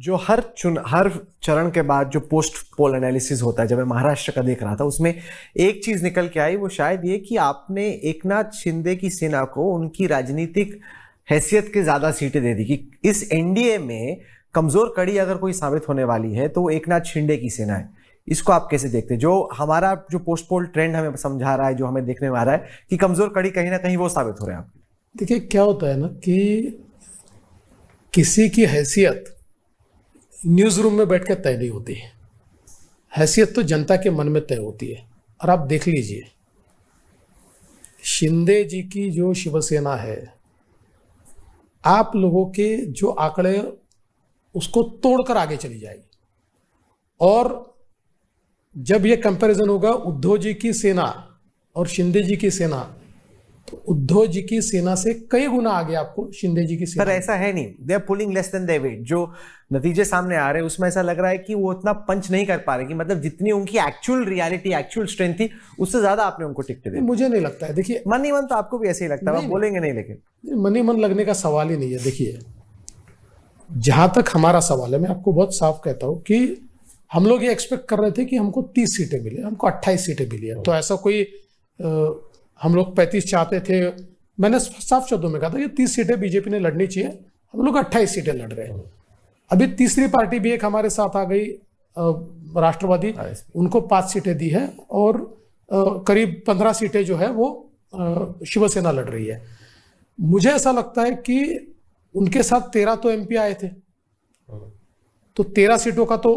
जो हर चुन हर चरण के बाद जो पोस्ट पोल एनालिसिस होता है जब मैं महाराष्ट्र का देख रहा था उसमें एक चीज निकल के आई वो शायद ये कि आपने एक नाथ शिंदे की सेना को उनकी राजनीतिक हैसियत के ज्यादा सीटें दे दी कि इस एनडीए में कमजोर कड़ी अगर कोई साबित होने वाली है तो वो एक नाथ शिंदे की सेना है इसको आप कैसे देखते हैं जो हमारा जो पोस्ट पोल ट्रेंड हमें समझा रहा है जो हमें देखने में आ रहा है कि कमजोर कड़ी कहीं ना कहीं वो साबित हो रहे हैं आप देखिए क्या होता है ना कि किसी की हैसियत न्यूज़ रूम में बैठ कर तय नहीं होती है हैसियत तो जनता के मन में तय होती है और आप देख लीजिए शिंदे जी की जो शिवसेना है आप लोगों के जो आंकड़े उसको तोड़कर आगे चली जाएगी और जब ये कंपैरिजन होगा उद्धव जी की सेना और शिंदे जी की सेना तो उद्धव जी की सेना से कई गुना आगे आपको शिंदे जी की सेना पर ऐसा है नहीं they are pulling less than weight जो नतीजे सामने आ रहे हैं उसमें ऐसा लग रहा है कि वो उतना पंच नहीं कर पा रहे कि मतलब जितनी उनकी एक्चुअल रियलिटी एक्चुअल स्ट्रेंथ थी उससे ज्यादा आपने उनको टिकट दी मुझे नहीं लगता है देखिए मन ही मन तो आपको भी ऐसे ही लगता है बोलेंगे नहीं लेकिन मन ही मन लगने का सवाल ही नहीं है देखिए जहां तक हमारा सवाल है मैं आपको बहुत साफ कहता हूँ कि हम लोग ये एक्सपेक्ट कर रहे थे कि हमको तीस सीटें मिले हमको अट्ठाईस सीटें मिली है तो ऐसा कोई हम लोग पैंतीस चाहते थे मैंने साफ शब्दों में कहा था कि तीस सीटें बीजेपी ने लड़नी चाहिए हम लोग अट्ठाईस सीटें लड़ रहे हैं अभी तीसरी पार्टी भी एक हमारे साथ आ गई राष्ट्रवादी उनको पांच सीटें दी है और करीब पंद्रह सीटें जो है वो शिवसेना लड़ रही है मुझे ऐसा लगता है कि उनके साथ तेरह तो एमपी आए थे तो तेरह सीटों का तो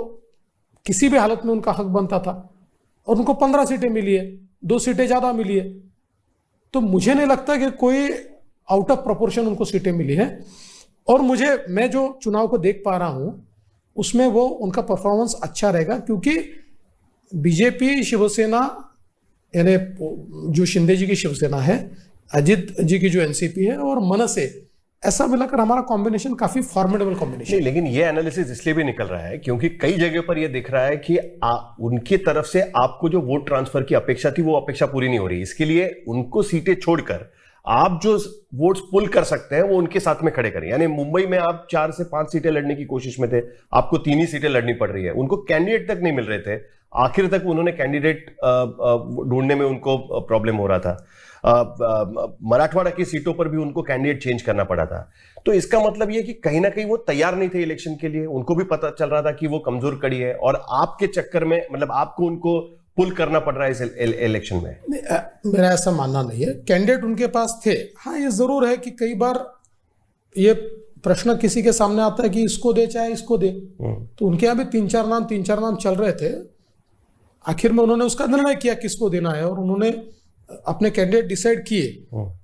किसी भी हालत में उनका हक बनता था और उनको पंद्रह सीटें मिली है दो सीटें ज़्यादा मिली है तो मुझे नहीं लगता कि कोई आउट ऑफ प्रोपोर्शन उनको सीटें मिली है और मुझे मैं जो चुनाव को देख पा रहा हूं उसमें वो उनका परफॉर्मेंस अच्छा रहेगा क्योंकि बीजेपी शिवसेना यानी जो शिंदे जी की शिवसेना है अजित जी की जो एनसीपी है और मनसे ऐसा मिलाकर हमारा कॉम्बिनेशन काफी फॉर्मेडेबल कॉम्बिनेशन लेकिन ये एनालिसिस इसलिए भी निकल रहा है क्योंकि कई जगह पर ये दिख रहा है कि आ, उनकी तरफ से आपको जो वोट ट्रांसफर की अपेक्षा थी वो अपेक्षा पूरी नहीं हो रही इसके लिए उनको सीटें छोड़कर आप जो वोट्स पुल कर सकते हैं वो उनके साथ में खड़े करें यानी मुंबई में आप चार से पांच सीटें लड़ने की कोशिश में थे आपको तीन ही सीटें लड़नी पड़ रही है उनको कैंडिडेट तक नहीं मिल रहे थे आखिर तक उन्होंने कैंडिडेट ढूंढने में उनको प्रॉब्लम हो रहा था मराठवाड़ा की सीटों पर भी उनको कैंडिडेट चेंज करना पड़ा था तो इसका मतलब यह कि कहीं ना कहीं वो तैयार नहीं थे इलेक्शन के लिए उनको भी पता चल रहा था कि वो कमजोर कड़ी है और आपके चक्कर में मतलब आपको उनको पुल करना पड़ रहा है इस इलेक्शन में आ, मेरा ऐसा मानना नहीं है कैंडिडेट उनके पास थे हाँ ये जरूर है कि कई बार ये प्रश्न किसी के सामने आता है कि इसको दे चाहे इसको दे हम्म। तो उनके यहाँ भी तीन चार नाम तीन चार नाम चल रहे थे आखिर में उन्होंने उसका निर्णय किया किसको देना है और उन्होंने अपने कैंडिडेट डिसाइड किए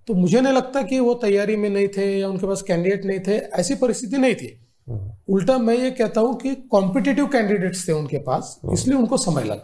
तो मुझे नहीं लगता कि वो तैयारी में नहीं थे या उनके पास कैंडिडेट नहीं थे ऐसी परिस्थिति नहीं थी उल्टा मैं ये कहता हूं कि कॉम्पिटेटिव कैंडिडेट्स थे उनके पास इसलिए उनको समय लगा